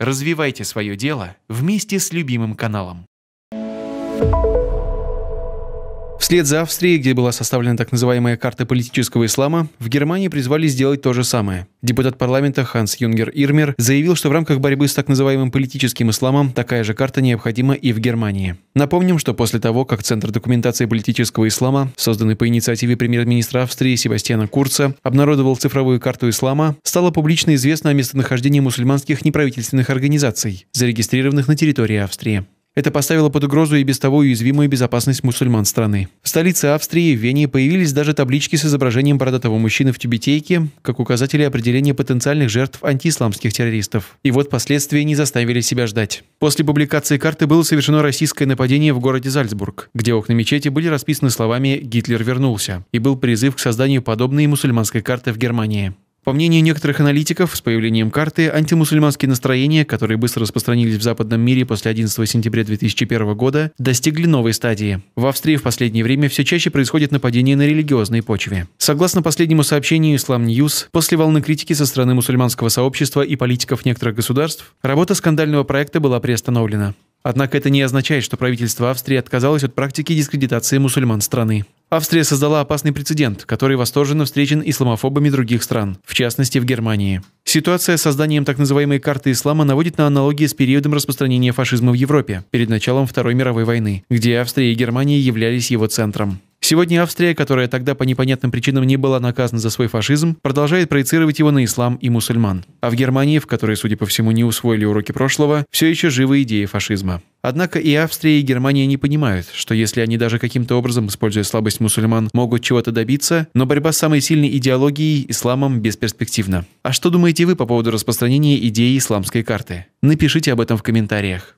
Развивайте свое дело вместе с любимым каналом. Thank you Вслед за Австрией, где была составлена так называемая карта политического ислама, в Германии призвали сделать то же самое. Депутат парламента Ханс Юнгер Ирмер заявил, что в рамках борьбы с так называемым политическим исламом такая же карта необходима и в Германии. Напомним, что после того, как Центр документации политического ислама, созданный по инициативе премьер-министра Австрии Себастьяна Курца, обнародовал цифровую карту ислама, стало публично известно о местонахождении мусульманских неправительственных организаций, зарегистрированных на территории Австрии. Это поставило под угрозу и без того уязвимую безопасность мусульман страны. В столице Австрии, в Вене, появились даже таблички с изображением бородатого мужчины в тюбетейке, как указатели определения потенциальных жертв антиисламских террористов. И вот последствия не заставили себя ждать. После публикации карты было совершено российское нападение в городе Зальцбург, где окна мечети были расписаны словами «Гитлер вернулся» и был призыв к созданию подобной мусульманской карты в Германии. По мнению некоторых аналитиков, с появлением карты антимусульманские настроения, которые быстро распространились в западном мире после 11 сентября 2001 года, достигли новой стадии. В Австрии в последнее время все чаще происходит нападение на религиозной почве. Согласно последнему сообщению Islam News, после волны критики со стороны мусульманского сообщества и политиков некоторых государств, работа скандального проекта была приостановлена. Однако это не означает, что правительство Австрии отказалось от практики дискредитации мусульман страны. Австрия создала опасный прецедент, который восторженно встречен исламофобами других стран, в частности в Германии. Ситуация с созданием так называемой карты ислама наводит на аналогии с периодом распространения фашизма в Европе перед началом Второй мировой войны, где Австрия и Германия являлись его центром. Сегодня Австрия, которая тогда по непонятным причинам не была наказана за свой фашизм, продолжает проецировать его на ислам и мусульман. А в Германии, в которой, судя по всему, не усвоили уроки прошлого, все еще живы идеи фашизма. Однако и Австрия, и Германия не понимают, что если они даже каким-то образом, используя слабость мусульман, могут чего-то добиться, но борьба с самой сильной идеологией, исламом, бесперспективна. А что думаете вы по поводу распространения идеи исламской карты? Напишите об этом в комментариях.